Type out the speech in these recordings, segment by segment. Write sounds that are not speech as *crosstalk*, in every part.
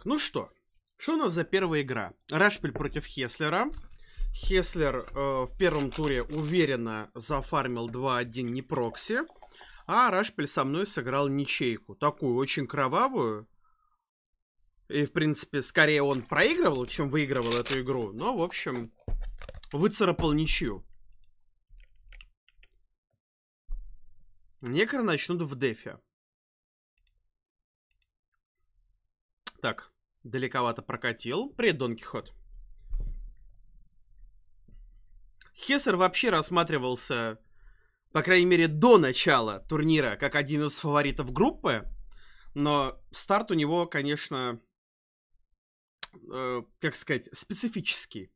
Так, ну что, что у нас за первая игра? Рашпиль против Хеслера. Хеслер э, в первом туре уверенно зафармил 2-1 не прокси. А Рашпиль со мной сыграл ничейку. Такую очень кровавую. И, в принципе, скорее он проигрывал, чем выигрывал эту игру. Но, в общем, выцарапал ничью. Некро начнут в дефе. Так, Далековато прокатил. Привет, Дон Кихот. Хессер вообще рассматривался, по крайней мере, до начала турнира, как один из фаворитов группы. Но старт у него, конечно, э, как сказать, специфический.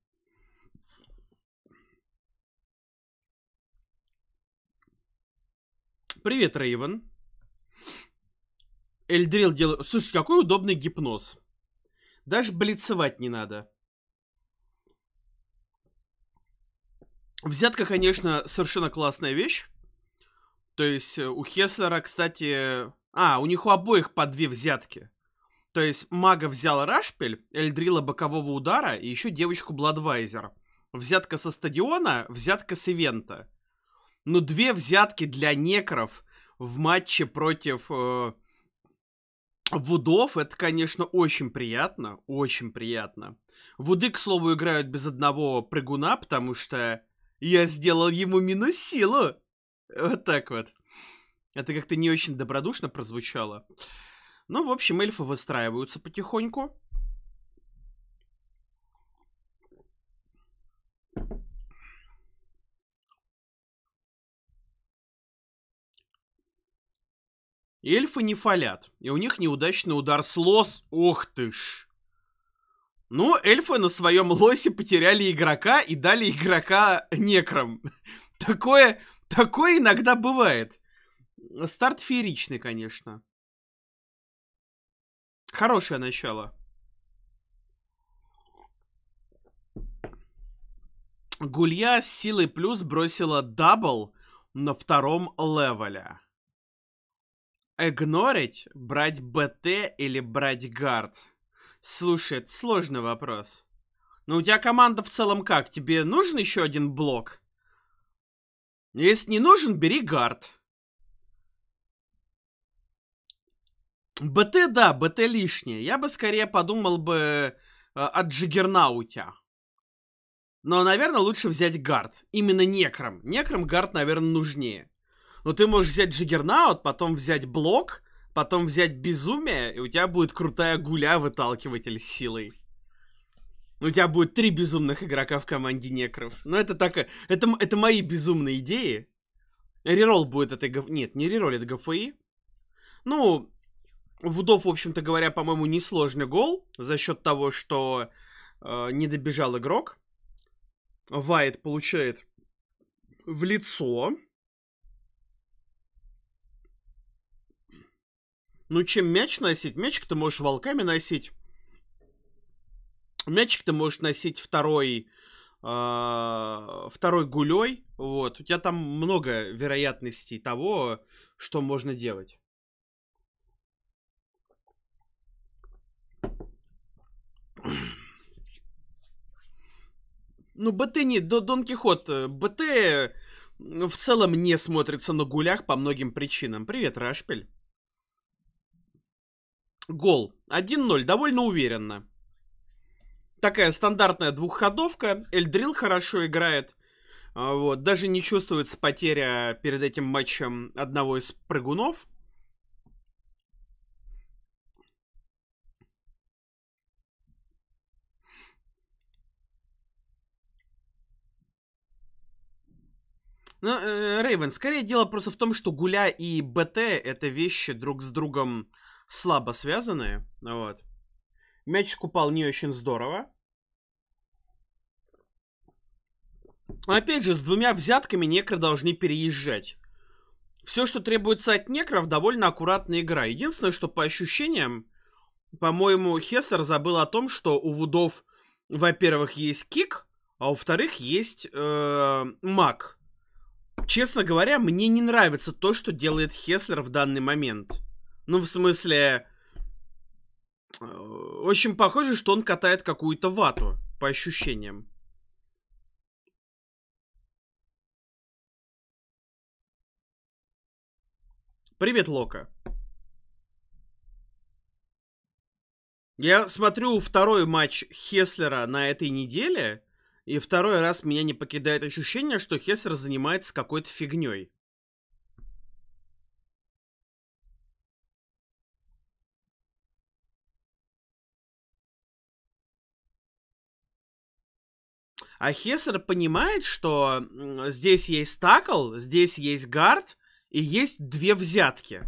Привет, Рейвен. Эльдрил делает... Слушай, какой удобный гипноз. Даже блицевать не надо. Взятка, конечно, совершенно классная вещь. То есть э, у Хеслера, кстати... А, у них у обоих по две взятки. То есть мага взял Рашпель, Эльдрила бокового удара и еще девочку Бладвайзер. Взятка со стадиона, взятка с ивента. Но две взятки для некров в матче против э, Вудов, это, конечно, очень приятно, очень приятно. Вуды, к слову, играют без одного прыгуна, потому что я сделал ему минус силу. Вот так вот. Это как-то не очень добродушно прозвучало. Ну, в общем, эльфы выстраиваются потихоньку. Эльфы не фалят, и у них неудачный удар с лос. Ух ты ж! Ну, эльфы на своем лосе потеряли игрока и дали игрока некром. *laughs* Такое, такое иногда бывает. Старт фееричный, конечно. Хорошее начало. Гулья с силой плюс бросила дабл на втором левеле. Игнорить, брать БТ или брать гард? Слушай, это сложный вопрос. Но ну, у тебя команда в целом как? Тебе нужен еще один блок? Если не нужен, бери гард. БТ, да, БТ лишнее. Я бы скорее подумал бы э, о Джиггернауте. Но, наверное, лучше взять гард. Именно некром. Некром гард, наверное, нужнее. Но ну, ты можешь взять Джиггернаут, потом взять Блок, потом взять Безумие, и у тебя будет крутая гуля выталкиватель силой. У тебя будет три безумных игрока в команде некров. Но ну, это так... Это, это мои безумные идеи. Рерол будет этой, Нет, не рерол, это ГФИ. Ну, Вудов, в общем-то говоря, по-моему, несложный гол за счет того, что э, не добежал игрок. Вайт получает в лицо. Ну, чем мяч носить? Мячик ты можешь волками носить. Мячик ты можешь носить второй, э, второй гулей. Вот. У тебя там много вероятностей того, что можно делать. Ну, БТ не, до Дон Кихот, э, БТ э, в целом не смотрится на гулях по многим причинам. Привет, Рашпель. Гол. 1-0, довольно уверенно. Такая стандартная двухходовка. Эльдрил хорошо играет. А, вот. Даже не чувствуется потеря перед этим матчем одного из прыгунов. Ну, э, Рейвен, скорее дело просто в том, что Гуля и БТ это вещи друг с другом слабо связаны. Вот. Мячик упал не очень здорово. Опять же, с двумя взятками некры должны переезжать. Все, что требуется от некров, довольно аккуратная игра. Единственное, что по ощущениям, по-моему, Хессер забыл о том, что у Вудов, во-первых, есть кик, а во-вторых, есть э, маг. Честно говоря, мне не нравится то, что делает Хеслер в данный момент. Ну, в смысле... в э, общем похоже, что он катает какую-то вату, по ощущениям. Привет, Лока. Я смотрю второй матч Хеслера на этой неделе, и второй раз меня не покидает ощущение, что Хеслер занимается какой-то фигней. А Хессер понимает, что здесь есть такл, здесь есть гард и есть две взятки.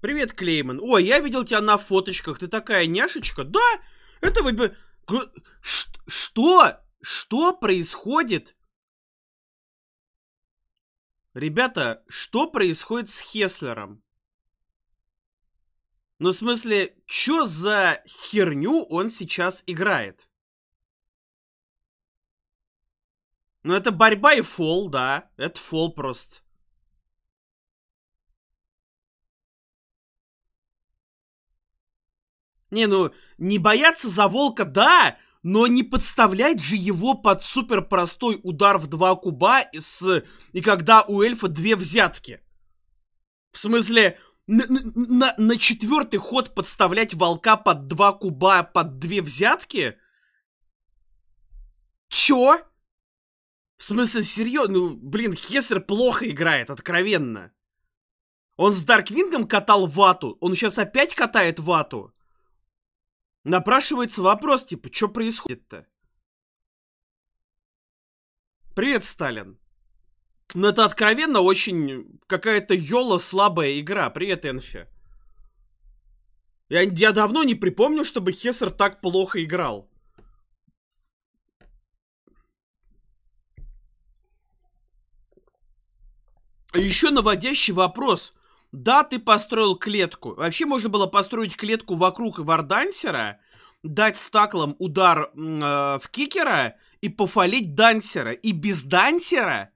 Привет, Клейман. О, я видел тебя на фоточках. Ты такая няшечка. Да, это вы... Что? Что происходит? Ребята, что происходит с Хеслером? Ну, в смысле, что за херню он сейчас играет? Ну, это борьба и фол, да. Это фол просто. Не, ну, не бояться за волка, да, но не подставлять же его под супер простой удар в два куба и, с, и когда у эльфа две взятки. В смысле, на, на, на четвертый ход подставлять волка под два куба, под две взятки? Чё? В смысле, серьезно, ну, блин, Хессер плохо играет, откровенно. Он с Дарквингом катал вату, он сейчас опять катает вату. Напрашивается вопрос, типа, что происходит-то? Привет, Сталин. Но ну, это откровенно очень какая-то ёла слабая игра. Привет, Энфи. Я, я давно не припомню, чтобы Хессер так плохо играл. А Еще наводящий вопрос. Да, ты построил клетку. Вообще можно было построить клетку вокруг вардансера, дать стаклам удар э, в кикера и пофалить дансера. И без дансера,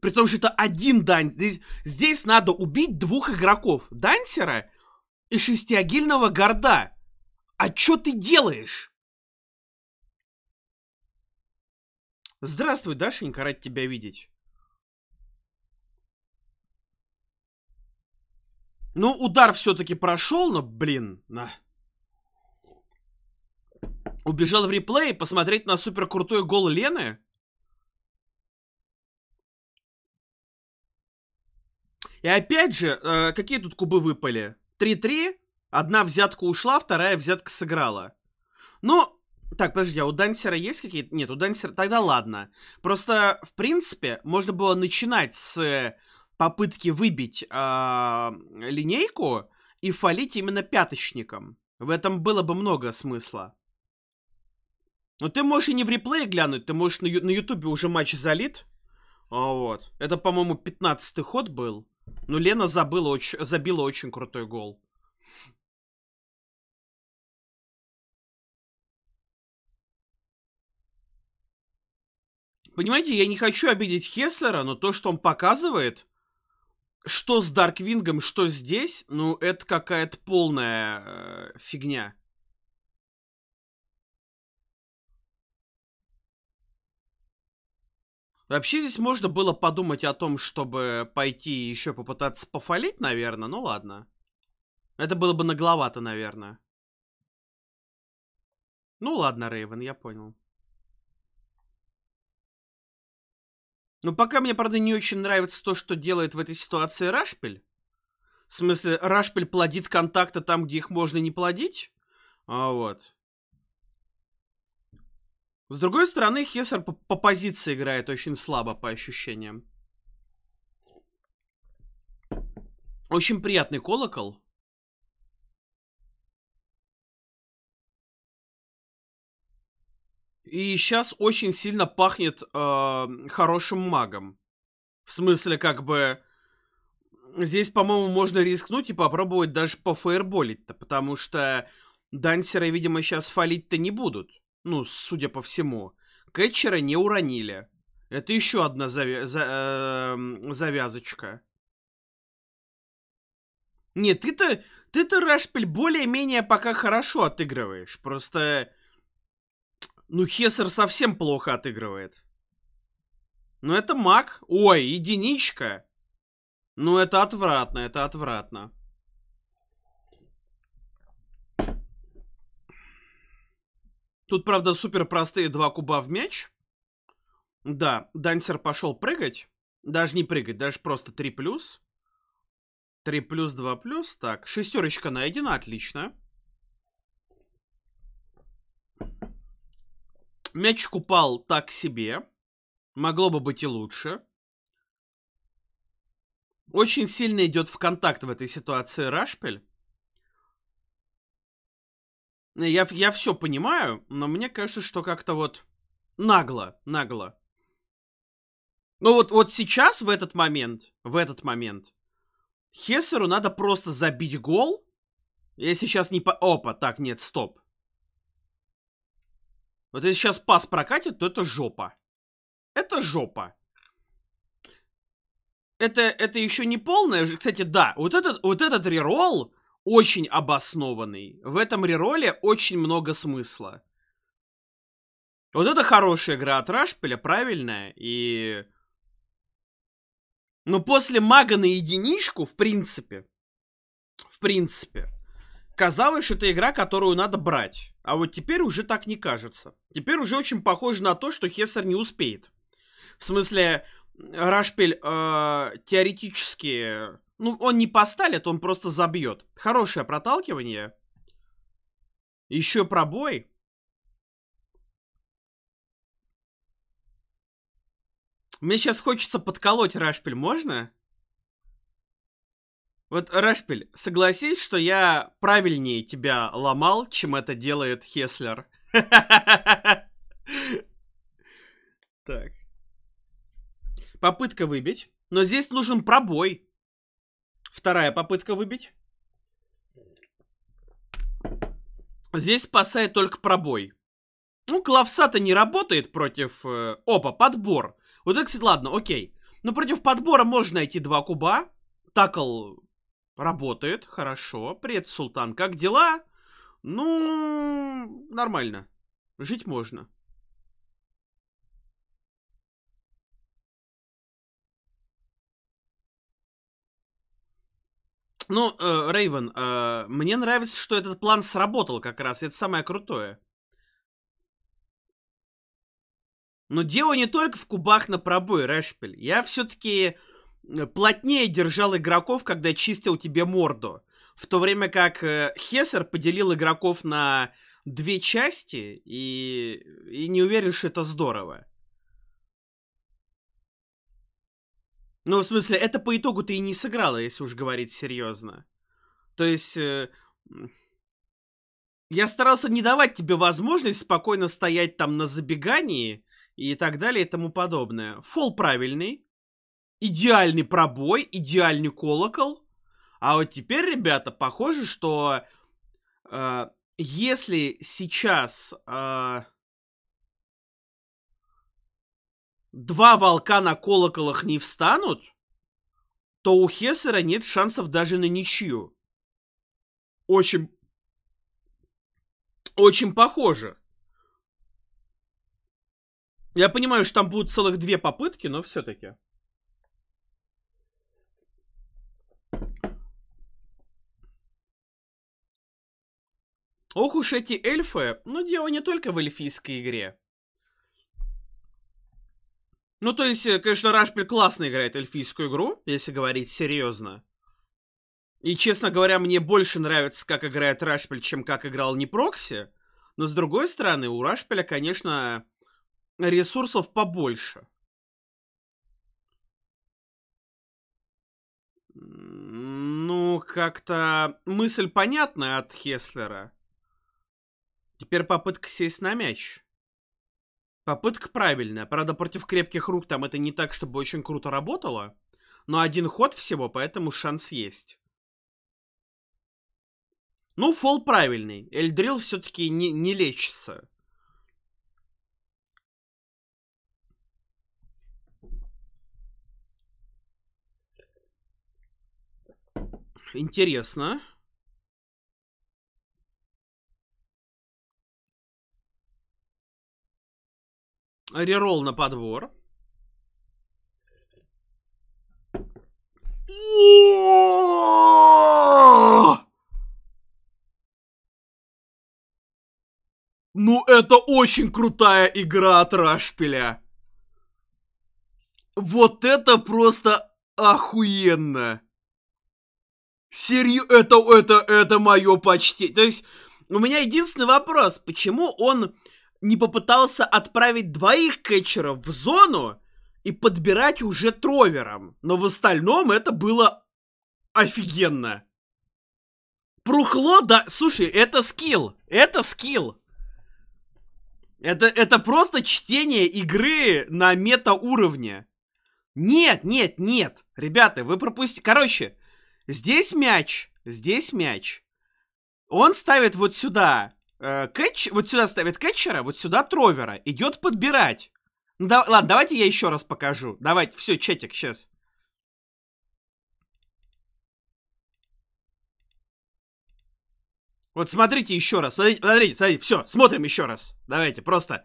при том, что это один дансер, здесь, здесь надо убить двух игроков. Дансера и шестиогильного горда. А что ты делаешь? Здравствуй, Дашенька, рад тебя видеть. Ну, удар все-таки прошел, но, блин, на. Убежал в реплей посмотреть на супер крутой гол Лены. И опять же, э, какие тут кубы выпали? 3-3, одна взятка ушла, вторая взятка сыграла. Ну, так, подожди, а у Дансера есть какие-то... Нет, у Дансера... Тогда ладно. Просто, в принципе, можно было начинать с попытки выбить э, линейку и фалить именно пяточником. В этом было бы много смысла. Но ну, ты можешь и не в реплее глянуть, ты можешь на, ю- на ютубе уже матч залит. А вот. Это, по-моему, 15-й ход был. Но Лена забыла очень, забила очень крутой гол. Понимаете, я не хочу обидеть Хеслера, но то, что он показывает, что с Дарквингом, что здесь, ну, это какая-то полная э, фигня. Вообще здесь можно было подумать о том, чтобы пойти еще попытаться пофалить, наверное, ну ладно. Это было бы нагловато, наверное. Ну ладно, Рейвен, я понял. Ну пока мне, правда, не очень нравится то, что делает в этой ситуации Рашпель. В смысле, Рашпель плодит контакты там, где их можно не плодить. А вот. С другой стороны, Хессер по, по позиции играет очень слабо, по ощущениям. Очень приятный колокол. И сейчас очень сильно пахнет э, хорошим магом. В смысле, как бы... Здесь, по-моему, можно рискнуть и попробовать даже пофейерболить-то, потому что дансеры, видимо, сейчас фалить-то не будут. Ну, судя по всему. Кэтчера не уронили. Это еще одна завя за э завязочка. Нет, ты-то... Ты-то, Рашпель, более-менее пока хорошо отыгрываешь. Просто ну, Хессер совсем плохо отыгрывает. Ну, это маг. Ой, единичка. Ну, это отвратно, это отвратно. Тут, правда, супер простые два куба в мяч. Да, Дансер пошел прыгать. Даже не прыгать, даже просто 3 плюс. 3 плюс, 2 плюс. Так, шестерочка найдена, отлично. мяч купал так себе. Могло бы быть и лучше. Очень сильно идет в контакт в этой ситуации Рашпель. Я, я все понимаю, но мне кажется, что как-то вот нагло, нагло. Ну вот, вот сейчас, в этот момент, в этот момент, Хессеру надо просто забить гол. Я сейчас не по... Опа, так, нет, стоп. Вот если сейчас пас прокатит, то это жопа. Это жопа. Это, это еще не полное, Кстати, да, вот этот, вот этот реролл очень обоснованный. В этом рероле очень много смысла. Вот это хорошая игра от Рашпеля, правильная. И... Но после мага на единичку, в принципе... В принципе... Казалось, что это игра, которую надо брать. А вот теперь уже так не кажется. Теперь уже очень похоже на то, что Хессер не успеет. В смысле, Рашпель э, теоретически... Ну, он не посталит, он просто забьет. Хорошее проталкивание. Еще пробой. Мне сейчас хочется подколоть Рашпель, можно? Вот, Рашпиль, согласись, что я правильнее тебя ломал, чем это делает Хеслер. *laughs* Так. Попытка выбить. Но здесь нужен пробой. Вторая попытка выбить. Здесь спасает только пробой. Ну, клавса-то не работает против... Э, опа, подбор. Вот так кстати, ладно, окей. Но ну, против подбора можно найти два куба. Такл Работает, хорошо. Привет, Султан, как дела? Ну, нормально. Жить можно. Ну, э, э, мне нравится, что этот план сработал как раз. Это самое крутое. Но дело не только в кубах на пробой, Рэшпель. Я все-таки Э, плотнее держал игроков, когда чистил тебе морду. В то время как э, Хессер поделил игроков на две части, и, и не уверен, что это здорово. Ну, в смысле, это по итогу ты и не сыграла, если уж говорить серьезно. То есть... Э, я старался не давать тебе возможность спокойно стоять там на забегании и так далее и тому подобное. Фол правильный идеальный пробой, идеальный колокол. А вот теперь, ребята, похоже, что э, если сейчас э, два волка на колоколах не встанут, то у Хессера нет шансов даже на ничью. Очень... Очень похоже. Я понимаю, что там будут целых две попытки, но все-таки. Ох уж эти эльфы, но ну, дело не только в эльфийской игре. Ну, то есть, э, конечно, Рашпиль классно играет эльфийскую игру, если говорить серьезно. И, честно говоря, мне больше нравится, как играет Рашпиль, чем как играл Непрокси. Но, с другой стороны, у Рашпиля, конечно, ресурсов побольше. Ну, как-то мысль понятная от Хеслера. Теперь попытка сесть на мяч. Попытка правильная. Правда, против крепких рук там это не так, чтобы очень круто работало. Но один ход всего, поэтому шанс есть. Ну, фол правильный. Эльдрил все-таки не, не лечится. Интересно. Реролл на подвор. Ну это очень крутая игра от Рашпиля. Вот это просто охуенно. Серью, это, это, это мое почти. То есть, у меня единственный вопрос, почему он не попытался отправить двоих кетчеров в зону и подбирать уже тровером. Но в остальном это было офигенно. Прухло, да, слушай, это скилл, это скилл. Это, это просто чтение игры на мета-уровне. Нет, нет, нет. Ребята, вы пропустите. Короче, здесь мяч, здесь мяч. Он ставит вот сюда э, кэтч, вот сюда ставит кэтчера, вот сюда тровера, идет подбирать. Ну, да, ладно, давайте я еще раз покажу. Давайте, все, чатик, сейчас. Вот смотрите еще раз. Смотрите, смотрите, смотрите, все, смотрим еще раз. Давайте, просто.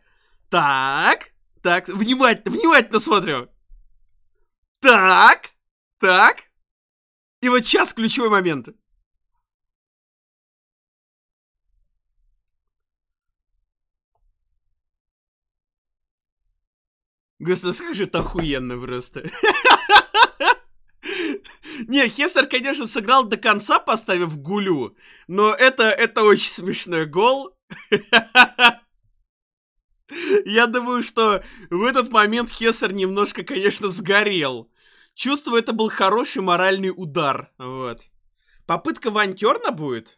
Так, так, внимательно, внимательно смотрим. Так, так. И вот сейчас ключевой момент. Господи, как же это охуенно просто. Не, Хессер, конечно, сыграл до конца, поставив гулю, но это, это очень смешной гол. Я думаю, что в этот момент Хессер немножко, конечно, сгорел. Чувствую, это был хороший моральный удар, вот. Попытка Вантерна будет?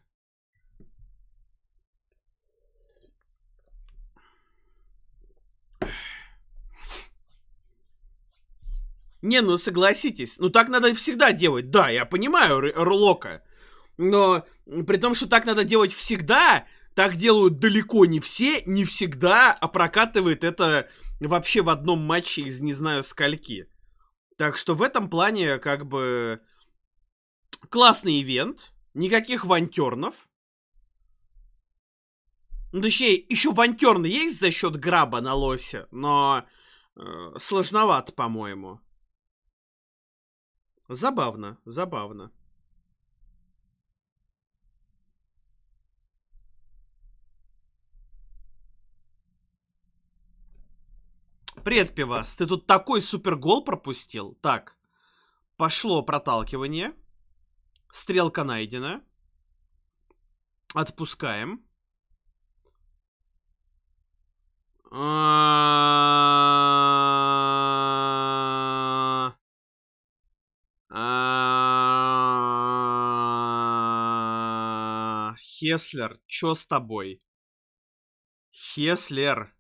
Не, ну согласитесь, ну так надо всегда делать. Да, я понимаю Р Рлока, но при том, что так надо делать всегда, так делают далеко не все, не всегда, а прокатывает это вообще в одном матче из не знаю скольки. Так что в этом плане как бы классный ивент, никаких вантернов. Ну, точнее, еще вантерны есть за счет граба на лосе, но э, сложновато, по-моему. Забавно, забавно. Привет, пивас. Ты тут такой супер гол пропустил. Так, пошло проталкивание. Стрелка найдена. Отпускаем. А -а -а Хеслер, чё с тобой? Хеслер.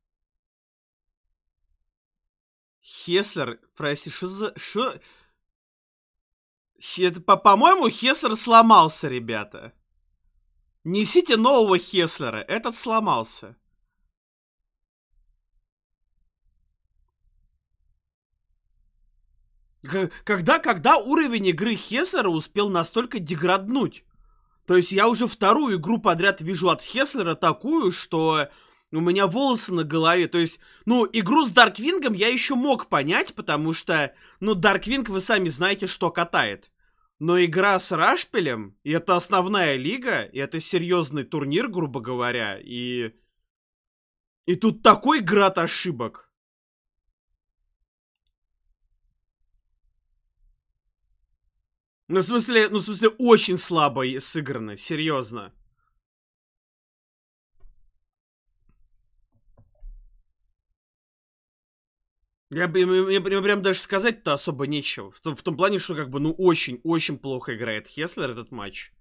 Хеслер, прости, что за... Шо... По-моему, Хеслер сломался, ребята. Несите нового Хеслера, этот сломался. Когда, когда уровень игры Хеслера успел настолько деграднуть? То есть я уже вторую игру подряд вижу от Хеслера такую, что у меня волосы на голове. То есть, ну, игру с Дарквингом я еще мог понять, потому что, ну, Дарквинг вы сами знаете, что катает. Но игра с Рашпилем, и это основная лига, и это серьезный турнир, грубо говоря, и... И тут такой град ошибок. Ну, в смысле, ну, в смысле, очень слабо сыграно, серьезно. Я бы, мне, мне прям даже сказать-то особо нечего. В том, в том плане, что как бы, ну, очень-очень плохо играет Хеслер этот матч.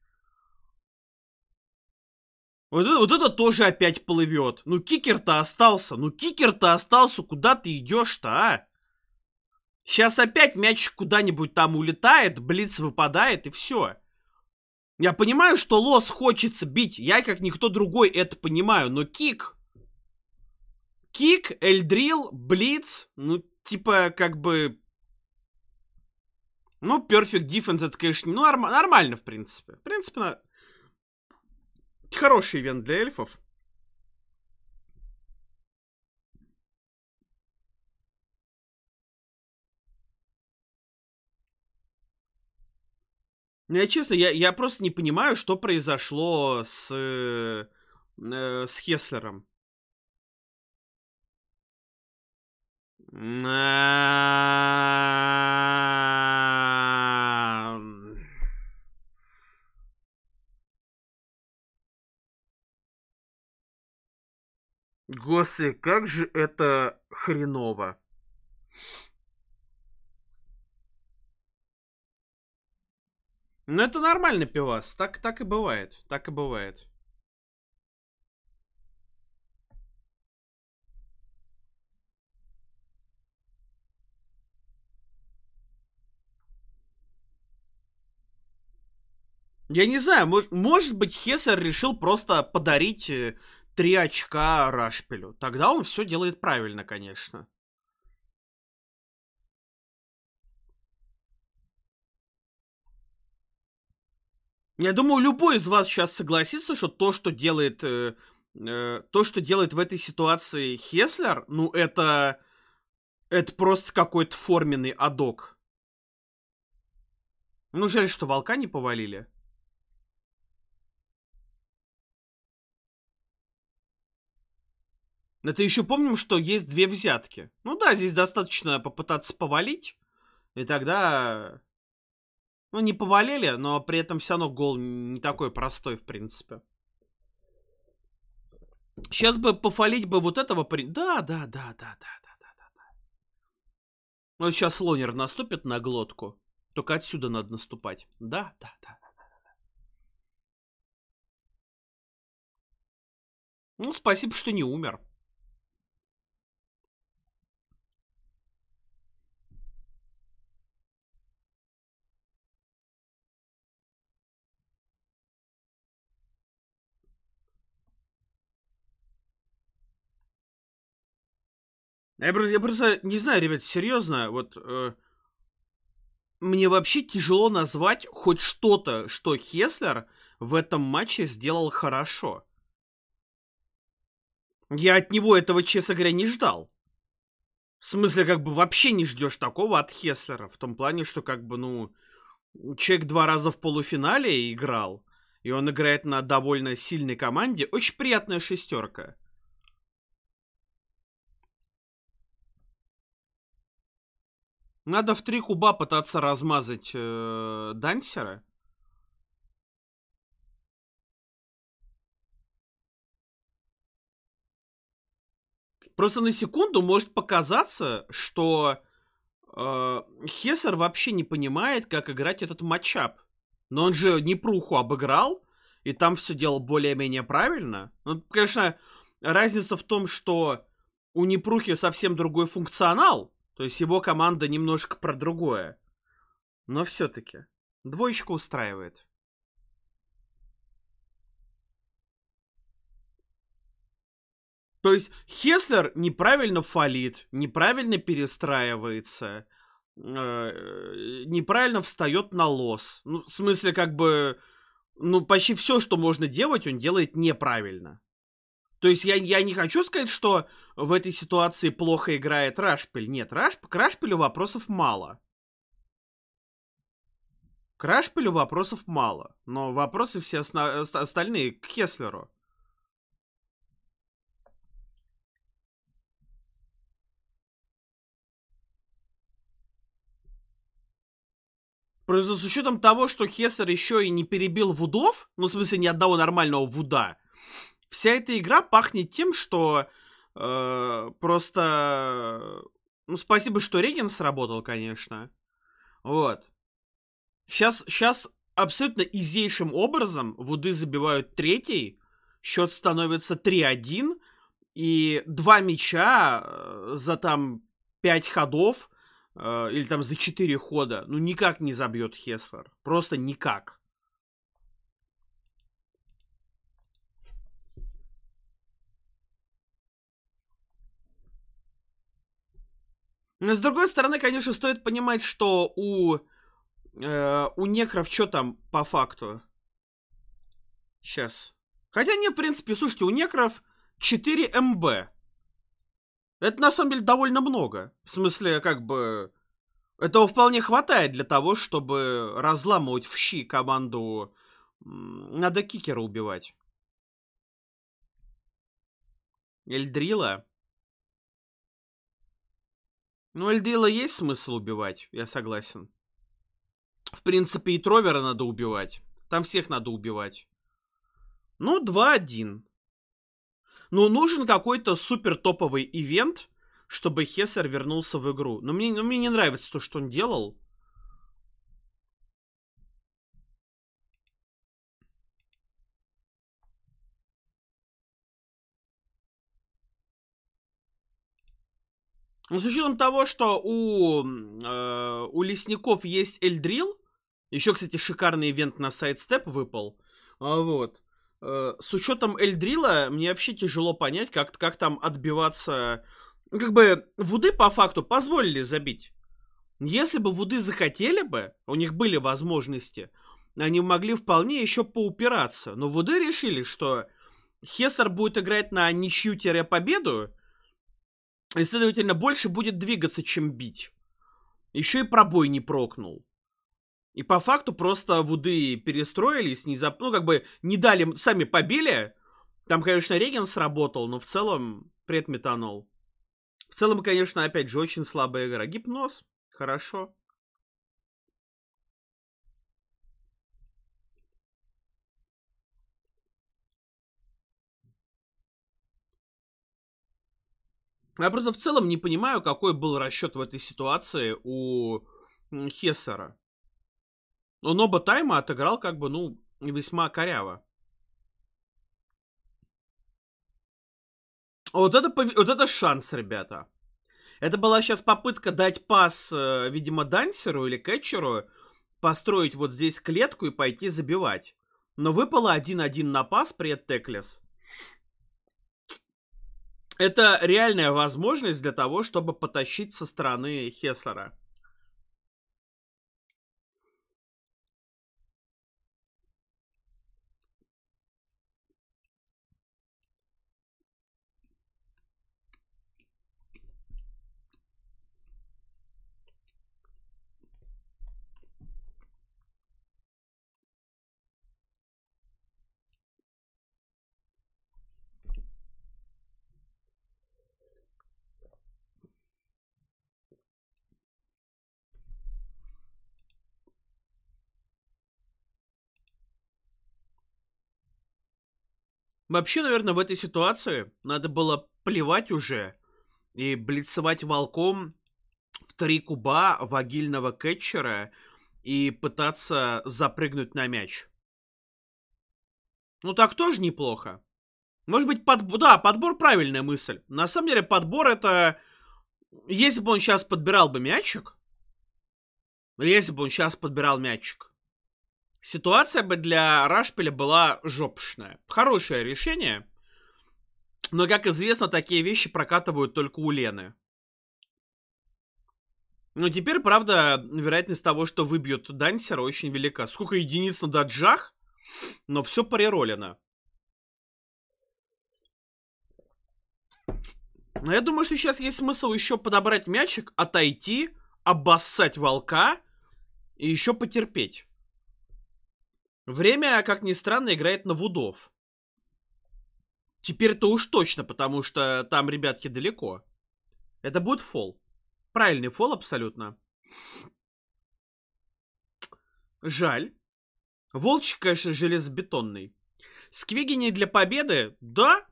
Вот это, вот это тоже опять плывет. Ну, кикер-то остался. Ну, кикер-то остался. Куда ты идешь-то, а? Сейчас опять мяч куда-нибудь там улетает, блиц выпадает и все. Я понимаю, что лос хочется бить, я как никто другой это понимаю, но кик... Кик, эльдрил, блиц, ну, типа, как бы... Ну, perfect defense, это, конечно, ну, норм... нормально, в принципе. В принципе, на... хороший ивент для эльфов. Ну, я честно, я, я просто не понимаю, что произошло с, э, э с Хеслером. Госы, как же это хреново. Ну, это нормальный пивас. Так, так и бывает. Так и бывает. Я не знаю, мож, может быть, Хессер решил просто подарить э, три очка Рашпилю. Тогда он все делает правильно, конечно. Я думаю, любой из вас сейчас согласится, что то, что делает, э, э, то, что делает в этой ситуации Хеслер, ну это, это просто какой-то форменный адок. Ну жаль, что волка не повалили. Это еще помним, что есть две взятки. Ну да, здесь достаточно попытаться повалить, и тогда ну, не повалили, но при этом все равно гол не такой простой, в принципе. Сейчас бы пофалить бы вот этого парень. Да, да, да, да, да, да, да, да, Ну, сейчас лонер наступит на глотку. Только отсюда надо наступать. да, да, да, да, да. Ну, спасибо, что не умер. Я просто, я просто не знаю, ребят, серьезно, вот э, мне вообще тяжело назвать хоть что-то, что Хеслер в этом матче сделал хорошо. Я от него этого, честно говоря, не ждал. В смысле, как бы вообще не ждешь такого от Хеслера, в том плане, что как бы, ну, человек два раза в полуфинале играл, и он играет на довольно сильной команде. Очень приятная шестерка. Надо в три куба пытаться размазать э, дансера. Просто на секунду может показаться, что э, Хессер вообще не понимает, как играть этот матчап. Но он же не пруху обыграл, и там все делал более-менее правильно. Ну, конечно, разница в том, что у Непрухи совсем другой функционал, то есть его команда немножко про другое. Но все-таки. Двоечка устраивает. То есть Хеслер неправильно фалит, неправильно перестраивается, э, э, неправильно встает на лос. Ну, в смысле, как бы, ну, почти все, что можно делать, он делает неправильно. То есть я, я не хочу сказать, что в этой ситуации плохо играет Рашпель, Нет, Раш, к Рашпилю вопросов мало. К Рашпилю вопросов мало, но вопросы все осна- остальные к Хеслеру. Просто с учетом того, что Хеслер еще и не перебил вудов, ну, в смысле, ни одного нормального вуда, вся эта игра пахнет тем, что э, просто... Ну, спасибо, что Реген сработал, конечно. Вот. Сейчас, сейчас абсолютно изейшим образом Вуды забивают третий, счет становится 3-1, и два мяча э, за там пять ходов, э, или там за четыре хода, ну никак не забьет Хесфор. Просто никак. Но с другой стороны, конечно, стоит понимать, что у, э, у некров что там по факту? Сейчас. Хотя не, в принципе, слушайте, у некров 4 МБ. Это на самом деле довольно много. В смысле, как бы... Этого вполне хватает для того, чтобы разламывать в щи команду. Надо кикера убивать. Эльдрила? Ну, Эльдила есть смысл убивать, я согласен. В принципе, и Тровера надо убивать. Там всех надо убивать. Ну, 2-1. Ну, нужен какой-то супер топовый ивент, чтобы Хессер вернулся в игру. Но мне, но мне не нравится то, что он делал. С учетом того, что у, э, у лесников есть Эльдрил, еще, кстати, шикарный ивент на сайдстеп выпал, а, вот. Э, с учетом Эльдрила мне вообще тяжело понять, как, как там отбиваться. Ну, как бы Вуды по факту позволили забить. Если бы Вуды захотели бы, у них были возможности, они могли вполне еще поупираться. Но Вуды решили, что Хесар будет играть на ничью-победу, и, следовательно, больше будет двигаться, чем бить. Еще и пробой не прокнул. И по факту просто вуды перестроились, не зап... ну, как бы не дали, сами побили. Там, конечно, Реген сработал, но в целом предметанул. В целом, конечно, опять же, очень слабая игра. Гипноз, хорошо. Я просто в целом не понимаю, какой был расчет в этой ситуации у Хессера. Он оба тайма отыграл как бы, ну, весьма коряво. Вот это, вот это шанс, ребята. Это была сейчас попытка дать пас, э, видимо, дансеру или кетчеру, построить вот здесь клетку и пойти забивать. Но выпало 1-1 на пас при Теклес это реальная возможность для того, чтобы потащить со стороны Хеслера. Вообще, наверное, в этой ситуации надо было плевать уже и блицевать волком в три куба вагильного кетчера и пытаться запрыгнуть на мяч. Ну так тоже неплохо. Может быть, под... да, подбор правильная мысль. На самом деле подбор это... Если бы он сейчас подбирал бы мячик, если бы он сейчас подбирал мячик, ситуация бы для Рашпиля была жопшная. Хорошее решение, но, как известно, такие вещи прокатывают только у Лены. Но теперь, правда, вероятность того, что выбьют Дансера, очень велика. Сколько единиц на даджах, но все преролено. Но я думаю, что сейчас есть смысл еще подобрать мячик, отойти, обоссать волка и еще потерпеть. Время, как ни странно, играет на вудов. Теперь-то уж точно, потому что там ребятки далеко. Это будет фол. Правильный фол абсолютно. Жаль. Волчик, конечно, железобетонный. Сквигини для победы? Да.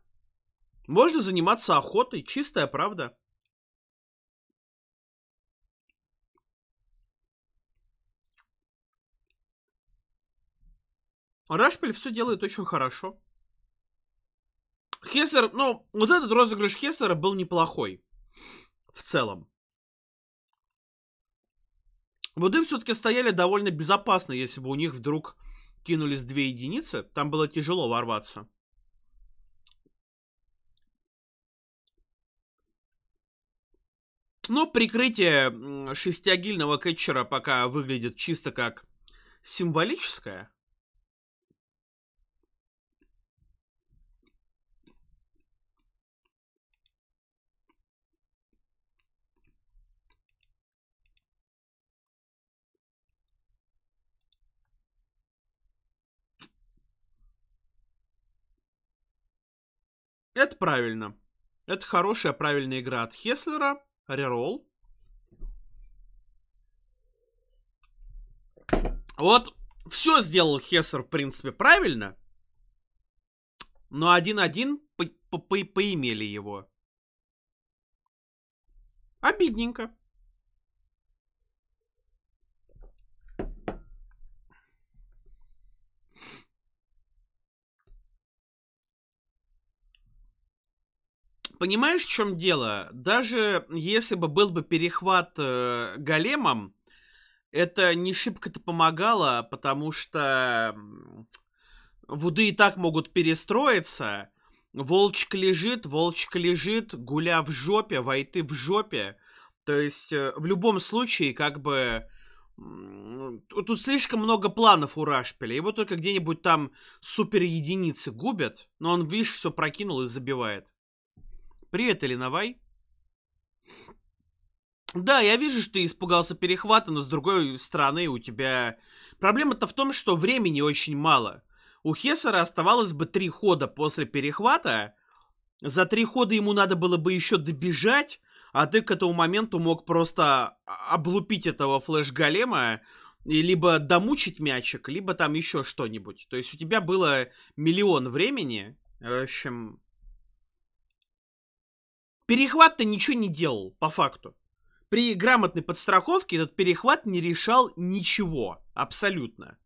Можно заниматься охотой, чистая правда. А Рашпель все делает очень хорошо. Хессер, ну, вот этот розыгрыш Хессера был неплохой. В целом. Буды все-таки стояли довольно безопасно, если бы у них вдруг кинулись две единицы. Там было тяжело ворваться. Но прикрытие шестиагильного кетчера пока выглядит чисто как символическое. Это правильно. Это хорошая, правильная игра от Хеслера. Рерол. Вот все сделал Хессер, в принципе, правильно. Но один-один поимели его. Обидненько. понимаешь, в чем дело? Даже если бы был бы перехват э, големом, это не шибко-то помогало, потому что вуды и так могут перестроиться. Волчик лежит, волчик лежит, гуля в жопе, войты в жопе. То есть э, в любом случае, как бы... Тут слишком много планов у Рашпеля. Его только где-нибудь там супер единицы губят, но он, видишь, все прокинул и забивает. «Привет, Элиновай!» Да, я вижу, что ты испугался перехвата, но с другой стороны у тебя... Проблема-то в том, что времени очень мало. У Хессера оставалось бы три хода после перехвата. За три хода ему надо было бы еще добежать, а ты к этому моменту мог просто облупить этого флеш-голема и либо домучить мячик, либо там еще что-нибудь. То есть у тебя было миллион времени. В общем, Перехват-то ничего не делал, по факту. При грамотной подстраховке этот перехват не решал ничего, абсолютно.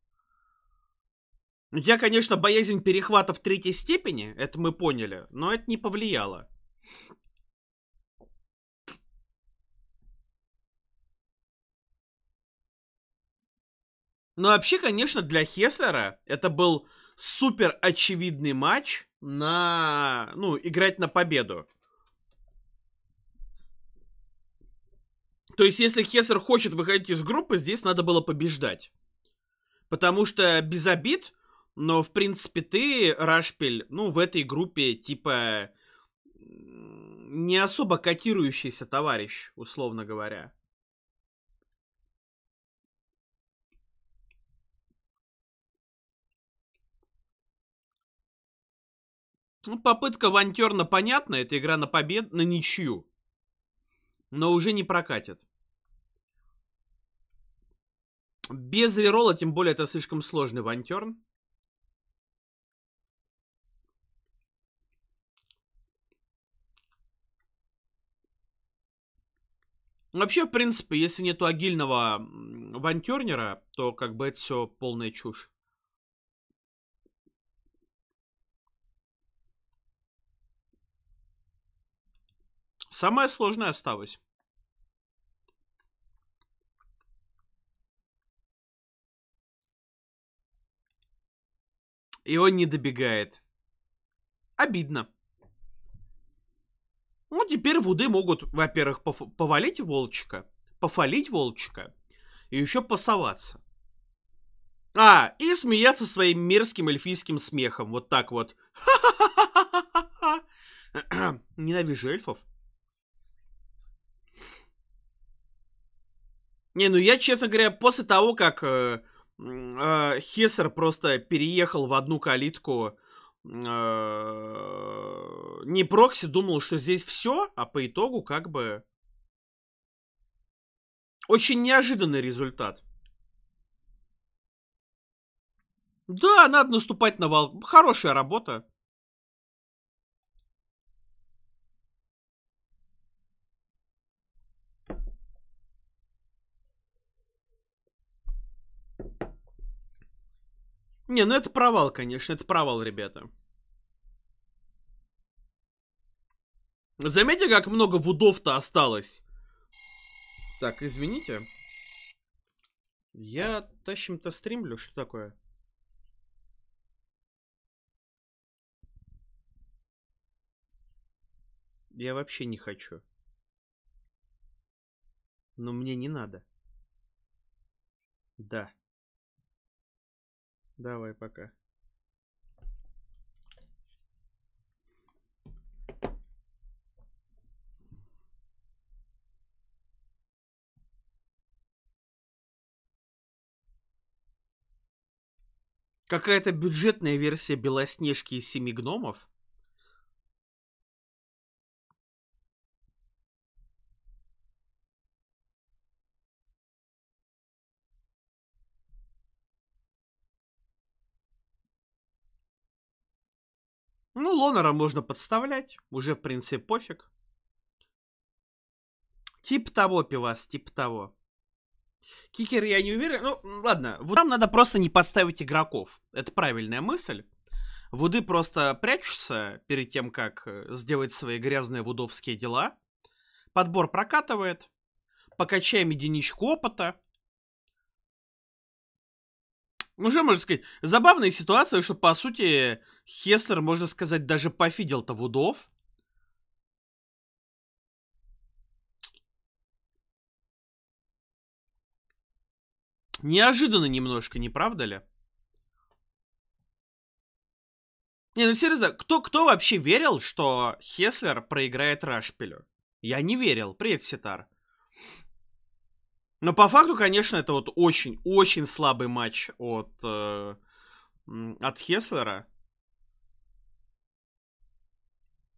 Я, конечно, боязнь перехвата в третьей степени, это мы поняли, но это не повлияло. Но вообще, конечно, для Хеслера это был супер очевидный матч на, ну, играть на победу. То есть, если Хесер хочет выходить из группы, здесь надо было побеждать. Потому что без обид, но, в принципе, ты, Рашпель, ну, в этой группе, типа, не особо котирующийся товарищ, условно говоря. Ну, попытка Вантерна понятна, это игра на победу, на ничью. Но уже не прокатит. Без реролла, тем более, это слишком сложный вантерн. Вообще, в принципе, если нету агильного вантернера, то как бы это все полная чушь. Самое сложное осталось. И он не добегает. Обидно. Ну, теперь вуды могут, во-первых, повалить волчика, пофалить волчика, и еще пасоваться. А, и смеяться своим мерзким эльфийским смехом, вот так вот. *laughs* Ненавижу эльфов. Не, ну я, честно говоря, после того, как э, э, а, Хессер просто переехал в одну калитку. А, не Прокси думал, что здесь все, а по итогу как бы... Очень неожиданный результат. Да, надо наступать на вал. Хорошая работа. Не, ну это провал, конечно, это провал, ребята. Заметьте, как много вудов-то осталось. Так, извините. Я тащим-то стримлю, что такое? Я вообще не хочу. Но мне не надо. Да. Давай, пока. Какая-то бюджетная версия Белоснежки и Семи Гномов? Ну, Лонера можно подставлять. Уже, в принципе, пофиг. Тип того, пивас, тип того. Кикер я не уверен. Ну, ладно. Вот там надо просто не подставить игроков. Это правильная мысль. Вуды просто прячутся перед тем, как э, сделать свои грязные вудовские дела. Подбор прокатывает. Покачаем единичку опыта. Ну, что можно сказать? Забавная ситуация, что, по сути, Хеслер, можно сказать, даже пофидел-то Вудов. Неожиданно немножко, не правда ли? Не, ну серьезно, кто, кто вообще верил, что Хеслер проиграет Рашпилю? Я не верил. Привет, Ситар. Но по факту, конечно, это вот очень-очень слабый матч от, э, от Хеслера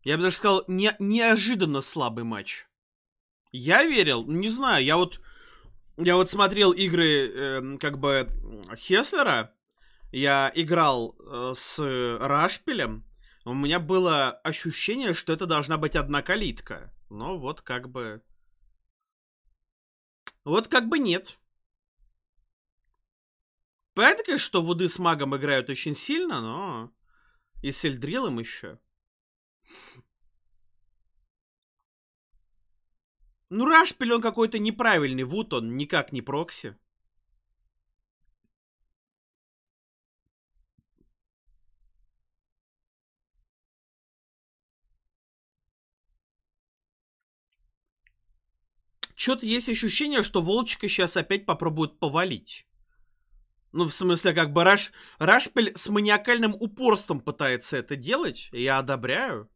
я бы даже сказал, не, неожиданно слабый матч. Я верил, не знаю, я вот, я вот смотрел игры, э, как бы, Хеслера, я играл э, с Рашпилем, у меня было ощущение, что это должна быть одна калитка. Но вот как бы... Вот как бы нет. Понятно, что Вуды с магом играют очень сильно, но... И с Эльдрилом еще. Ну, Рашпиль он какой-то неправильный. вот он никак не прокси. Что-то есть ощущение, что Волчика сейчас опять попробуют повалить. Ну, в смысле, как бы Раш... Рашпель с маниакальным упорством пытается это делать. Я одобряю.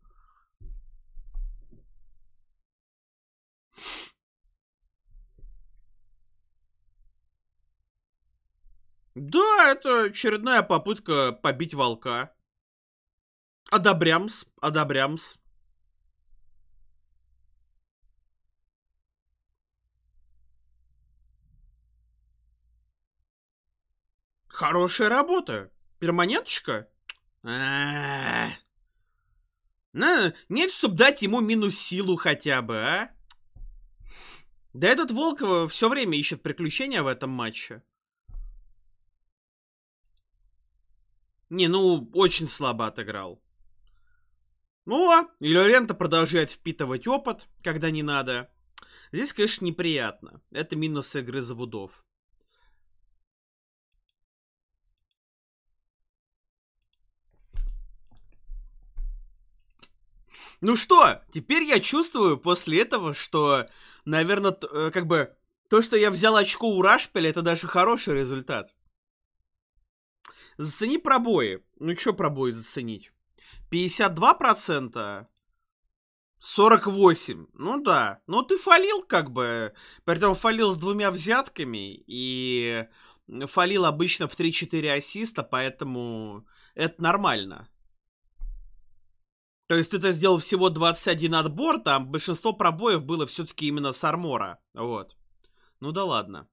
Да, это очередная попытка побить волка. Одобрямс, одобрямс. Хорошая работа. Перманенточка? А. Ну, нет, чтобы дать ему минус силу хотя бы, а? Да этот Волков все время ищет приключения в этом матче. Не, ну, очень слабо отыграл. Ну, а Лорента продолжает впитывать опыт, когда не надо. Здесь, конечно, неприятно. Это минус игры заводов. Ну что, теперь я чувствую после этого, что наверное, э, как бы то, что я взял очко у Рашпеля, это даже хороший результат. Зацени пробои. Ну, что пробои заценить? 52%. 48. Ну да. Но ну ты фалил как бы. Притом фалил с двумя взятками. И фалил обычно в 3-4 ассиста, поэтому это нормально. То есть ты это сделал всего 21 отбор, там большинство пробоев было все-таки именно с армора. Вот. Ну да ладно.